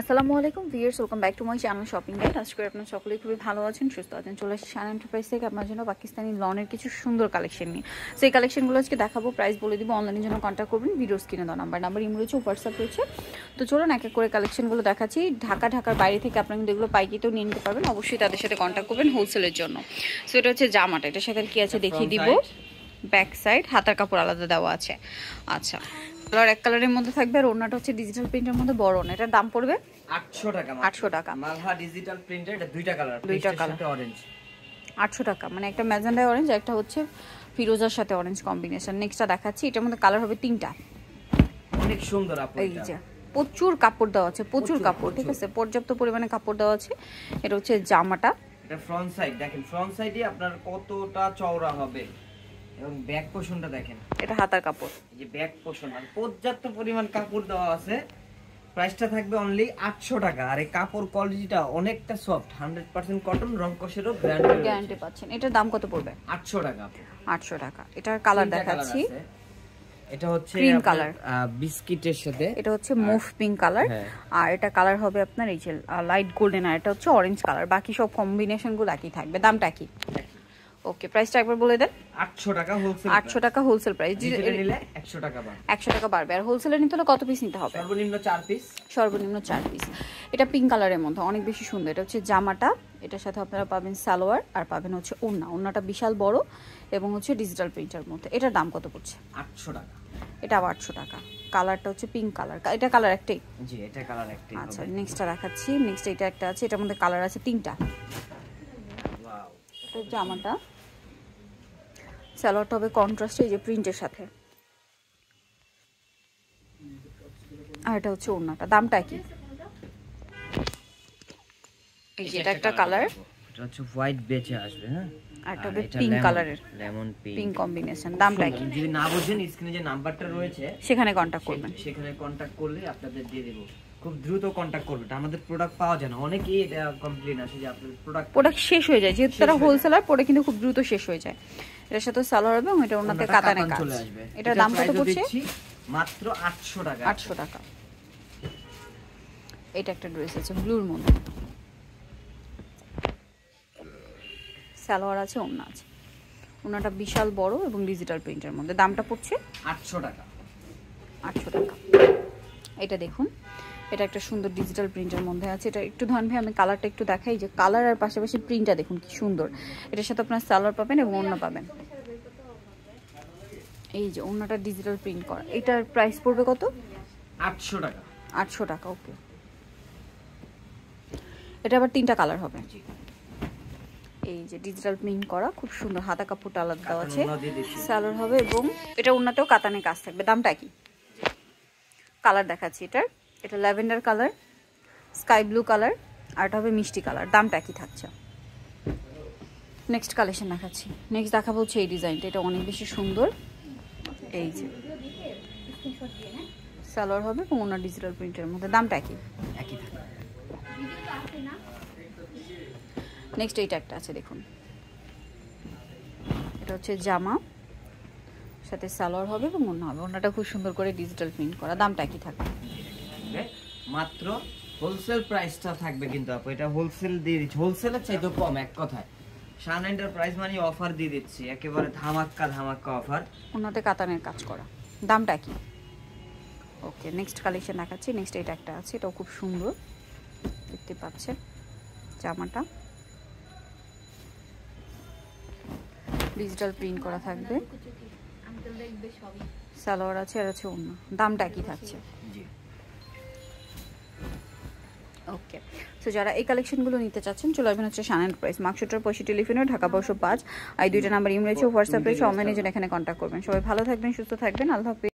আসসালামু আলাইকুম viewers welcome back to my channel shopping guide আজ করে আপনার সকলেই খুবই ভালো আছেন সুস্থ আছেন চলে আসছি সান এন্টারপ্রাইজ থেকে আপনার জন্য পাকিস্তানি লনের কিছু সুন্দর কালেকশন নিয়ে সো এই কালেকশনগুলো আজকে দেখাবো প্রাইস বলে দিব অনলাইনের জন্য কন্ট্যাক্ট করবেন ভিডিও স্ক্রিনে দেওয়া নাম্বার নাম্বার ইম রয়েছে হোয়াটসঅ্যাপ রয়েছে তো চলুন এক এক করে কালেকশনগুলো দেখাচ্ছি ঢাকা ঢাকার বাইরে থেকে আপনারা কিন্তু এগুলো পাইকিতেও নিয়ে নিতে পারবেন অবশ্যই তাদের সাথে কন্ট্যাক্ট করবেন হোলসেলের জন্য সো এটা হচ্ছে জামাটা এটার সাথে কি আছে দেখিয়ে দিব ব্যাক সাইড হাতার কাপড় আলাদা দেওয়া আছে আচ্ছা কালার এক কালারের মধ্যে থাকবে আর ওনাটা হচ্ছে ডিজিটাল প্রিন্টের মধ্যে বড় না দাম পড়বে 800 টাকা 800 টাকা মালহা ডিজিটাল প্রিন্টের এটা দুইটা কালার দুইটা কালার অরেঞ্জ 800 টাকা মানে একটা ম্যাজেন্ডা অরেঞ্জ একটা হচ্ছে ফিরোজার সাথে অরেঞ্জ কম্বিনেশন নেক্সটটা দেখাচ্ছি এটার মধ্যে কালার হবে তিনটা অনেক সুন্দর আপু এই প্রচুর কাপড় দেওয়া আছে প্রচুর কাপড় ঠিক আছে পর্যাপ্ত পরিমাণে কাপড় দেওয়া আছে এটা হচ্ছে জামাটা এটা ফ্রন্ট সাইড দেখেন ফ্রন্ট সাইডে আপনার কতটা চওড়া হবে এবং ব্যাক পোষণটা দেখেন এটা হাতার কাপড় যে পোষণ পর্যাপ্ত পরিমাণ কাপড় দেওয়া আছে প্রাইসটা থাকবে অনলি আটশো টাকা আর এই কাপড় কোয়ালিটিটা অনেকটা সফট হান্ড্রেড পার্সেন্ট কটন রং কষেরও গ্যারান্টি পাচ্ছেন এটার দাম কত পড়বে আটশো টাকা আটশো টাকা এটার কালার দেখাচ্ছি এটা হচ্ছে বিস্কিটের সাথে এটা হচ্ছে মুভ পিঙ্ক হ্যাঁ। কালার আর এটা কালার হবে আপনার এই লাইট গোল্ডেন আর এটা হচ্ছে অরেঞ্জ কালার বাকি সব একই থাকবে দামটা কি ওকে প্রাইসটা একবার বলে দেন 800 টাকা হোলসেল 800 টাকা হোলসেল প্রাইস নিলে 100 টাকা বাড়বে 100 টাকা বাড়বে আর হোলসেলে নিতে হলে কত পিস নিতে হবে সর্বনিম্ন 4 পিস সর্বনিম্ন 4 পিস এটা পিঙ্ক কালারের মধ্যে অনেক বেশি সুন্দর এটা হচ্ছে জামাটা এটার সাথে আপনারা পাবেন সালোয়ার আর পাবেন হচ্ছে ওড়না ওড়নাটা বিশাল বড় এবং হচ্ছে ডিজিটাল প্রিন্টার মধ্যে এটার দাম কত পড়ছে 800 টাকা এটা 800 টাকা কালারটা হচ্ছে পিঙ্ক কালার এটা কালার একটাই জি এটা কালার একটাই আচ্ছা নেক্সটটা দেখাচ্ছি নেক্সট এটা একটা আছে এটার মধ্যে কালার আছে তিনটা এটা জামাটা স্যালোয়ারটা হবে কন্ট্রাস্টে এই যে প্রিন্টের সাথে আর এটা হচ্ছে ওড়নাটা দামটা কি এটা একটা কালার এটা হচ্ছে হোয়াইট বেচে আসবে হ্যাঁ আরটা হবে পিঙ্ক কালারের লেমন পিঙ্ক পিঙ্ক কম্বিনেশন দামটা কি যদি না বুঝেন স্ক্রিনে যে নাম্বারটা রয়েছে সেখানে কন্টাক্ট করবেন সেখানে কন্টাক্ট করলে আপনাদের দিয়ে দেব খুব দ্রুত আমাদের প্রোডাক্ট পাওয়া যায় না অনেকেই এটা কমপ্লেন আসে যে আপনাদের প্রোডাক্ট প্রোডাক্ট শেষ হয়ে যায় যেহেতু তারা হোলসেলার কিন্তু খুব দ্রুত শেষ হয়ে যায় এটার সাথে সালোয়ার এবং এটা ওনাতে চলে আসবে দাম কত পড়ছে মাত্র টাকা টাকা এটা একটা ড্রেস আছে ব্লুর মধ্যে সালোয়ার আছে ওনা আছে ওনাটা বিশাল বড় এবং ডিজিটাল প্রিন্টের মধ্যে দামটা পড়ছে আটশো টাকা আটশো টাকা এটা দেখুন এটা একটা সুন্দর ডিজিটাল প্রিন্টের মধ্যে আছে এটা একটু ধরেন ভাই আমি কালারটা একটু দেখাই যে কালার আর পাশাপাশি প্রিন্টটা দেখুন কি সুন্দর এটার সাথে আপনার সালোয়ার পাবেন এবং অন্য পাবেন এই যে অন্যটা ডিজিটাল প্রিন্ট করা এটার প্রাইস পড়বে কত আটশো টাকা আটশো টাকা ওকে এটা আবার তিনটা কালার হবে এই যে ডিজিটাল প্রিন্ট করা খুব সুন্দর হাতা কাপড়টা আলাদা আছে সালোয়ার হবে এবং এটা ওড়নাতেও কাতানে কাজ থাকবে দামটা কি কালার দেখাচ্ছি এটার এটা lavender colour sky blue colour আর এটা হবে মিষ্টি কালার দামটা একই থাকছে নেক্সট কালেকশন দেখাচ্ছি নেক্সট দেখাবো হচ্ছে এই ডিজাইনটা এটা অনেক বেশি সুন্দর এই যে সালোয়ার হবে এবং ওনার ডিজিটাল প্রিন্টের মধ্যে দামটা একই একই নেক্সট এইটা একটা আছে দেখুন এটা হচ্ছে জামা সাথে সালোয়ার হবে এবং ওনা হবে ওনাটা খুব সুন্দর করে ডিজিটাল প্রিন্ট করা দামটা একই থাকবে মাত্র হোলসেল প্রাইসটা থাকবে কিন্তু আপু এটা হোলসেল দিয়ে দিচ্ছি হোলসেলের চাইতে কম এক কথায় শান প্রাইস মানে অফার দিয়ে দিচ্ছি একেবারে ধামাক্কা ধামাক্কা অফার উন্নতে কাতানের কাজ করা দামটা কি ওকে নেক্সট কালেকশন দেখাচ্ছি নেক্সট এটা একটা আছে এটাও খুব সুন্দর দেখতে পাচ্ছেন জামাটা ডিজিটাল প্রিন্ট করা থাকবে সালোয়ার আছে আর আছে অন্য দামটা কি থাকছে জি ওকে সো যারা এই কালেকশনগুলো নিতে চাচ্ছেন চলে আসবেন হচ্ছে সানান প্রাইস মার্কশুটার পঁয়ষট্টি টেলিফোনে ঢাকা বর্ষ পাঁচ আর দুইটা নাম্বার ইম রয়েছে হোয়াটসঅ্যাপ রয়েছে অনলাইনের জন্য এখানে কন্ট্যাক্ট করবেন সবাই ভালো থাকবেন সুস্থ থাকবেন আল্লাহ